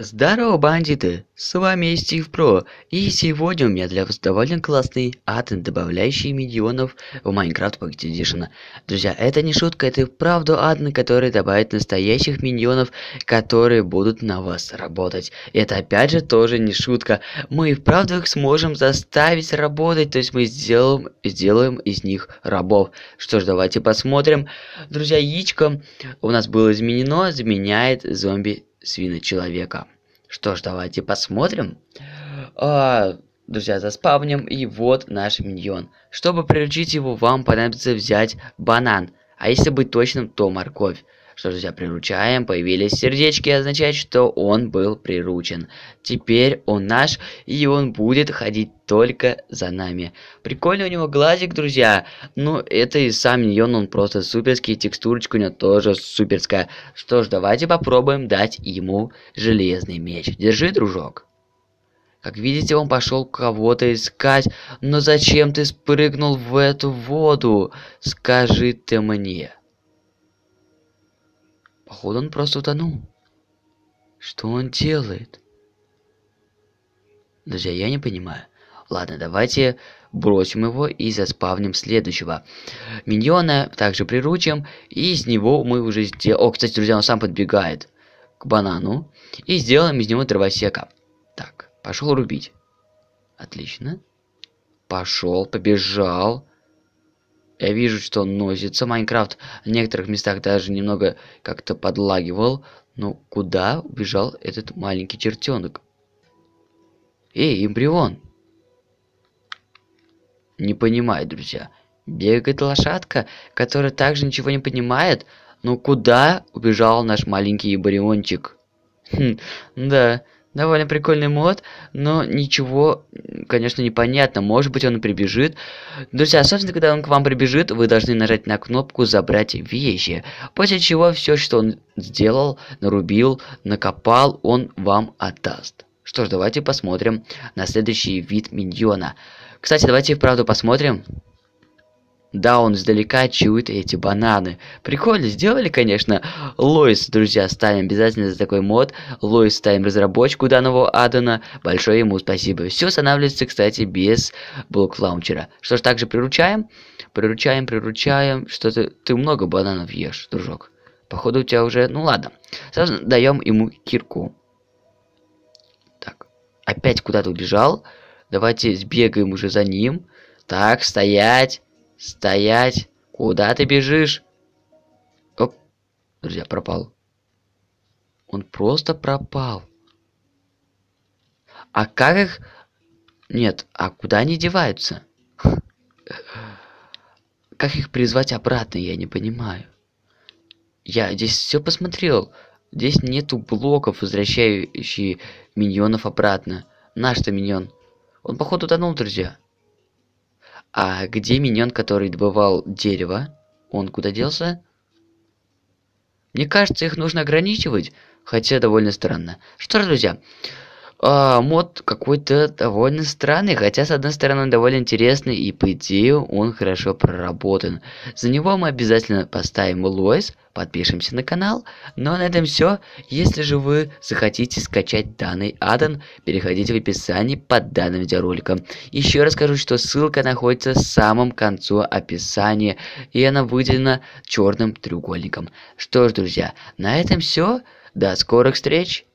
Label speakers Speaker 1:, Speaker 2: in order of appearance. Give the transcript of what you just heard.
Speaker 1: Здорово, бандиты! С вами Стив Про, и сегодня у меня для вас довольно классный ад, добавляющий миллионов в Minecraft Pocket Edition. Друзья, это не шутка, это вправду ад, который добавит настоящих миньонов, которые будут на вас работать. это опять же тоже не шутка. Мы и вправду их сможем заставить работать, то есть мы сделаем, сделаем из них рабов. Что ж, давайте посмотрим. Друзья, яичко у нас было изменено, заменяет зомби свина-человека. Что ж, давайте посмотрим. А, друзья, заспавним, и вот наш миньон. Чтобы приручить его, вам понадобится взять банан, а если быть точным, то морковь. Что, друзья, приручаем. Появились сердечки, означает, что он был приручен. Теперь он наш, и он будет ходить только за нами. Прикольный у него глазик, друзья. Ну, это и сам Ньон, он просто суперский. Текстурочка у него тоже суперская. Что ж, давайте попробуем дать ему железный меч. Держи, дружок. Как видите, он пошел кого-то искать. Но зачем ты спрыгнул в эту воду? Скажи ты мне. Походу он просто утонул. Что он делает? Друзья, я не понимаю. Ладно, давайте бросим его и заспавним следующего миньона. Также приручим. И из него мы уже сделаем... О, кстати, друзья, он сам подбегает к банану. И сделаем из него дровосека. Так, пошел рубить. Отлично. Пошел, побежал. Я вижу, что он носится. Майнкрафт в некоторых местах даже немного как-то подлагивал. Но куда убежал этот маленький чертенок? Эй, эмбрион! Не понимаю, друзья. Бегает лошадка, которая также ничего не понимает. Ну куда убежал наш маленький эмбриончик? Хм, да довольно прикольный мод, но ничего, конечно, непонятно. Может быть, он прибежит. Друзья, собственно, когда он к вам прибежит, вы должны нажать на кнопку «Забрать вещи». После чего все, что он сделал, нарубил, накопал, он вам отдаст. Что ж, давайте посмотрим на следующий вид миньона. Кстати, давайте вправду посмотрим. Да, он издалека чует эти бананы. Прикольно сделали, конечно. Лоис, друзья, ставим обязательно за такой мод. Лоис ставим разработчику данного аддона. Большое ему спасибо. Все останавливается, кстати, без блок лаунчера. Что ж, также приручаем. Приручаем, приручаем. что ты ты много бананов ешь, дружок. Походу у тебя уже... Ну ладно. Сразу даем ему кирку. Так. Опять куда-то убежал. Давайте сбегаем уже за ним. Так, стоять. «Стоять! Куда ты бежишь?» Оп! Друзья, пропал. Он просто пропал. А как их... Нет, а куда они деваются? Как их призвать обратно, я не понимаю. Я здесь все посмотрел. Здесь нету блоков, возвращающих миньонов обратно. Наш-то миньон. Он походу тонул, друзья. А где миньон, который добывал дерево? Он куда делся? Мне кажется, их нужно ограничивать, хотя довольно странно. Что ж, друзья, а, мод какой-то довольно странный, хотя с одной стороны довольно интересный и по идее он хорошо проработан. За него мы обязательно поставим лойс, подпишемся на канал. Ну а на этом все. Если же вы захотите скачать данный аддон, переходите в описание под данным видеороликом. Еще раз скажу, что ссылка находится в самом конце описания и она выделена черным треугольником. Что ж, друзья, на этом все. До скорых встреч!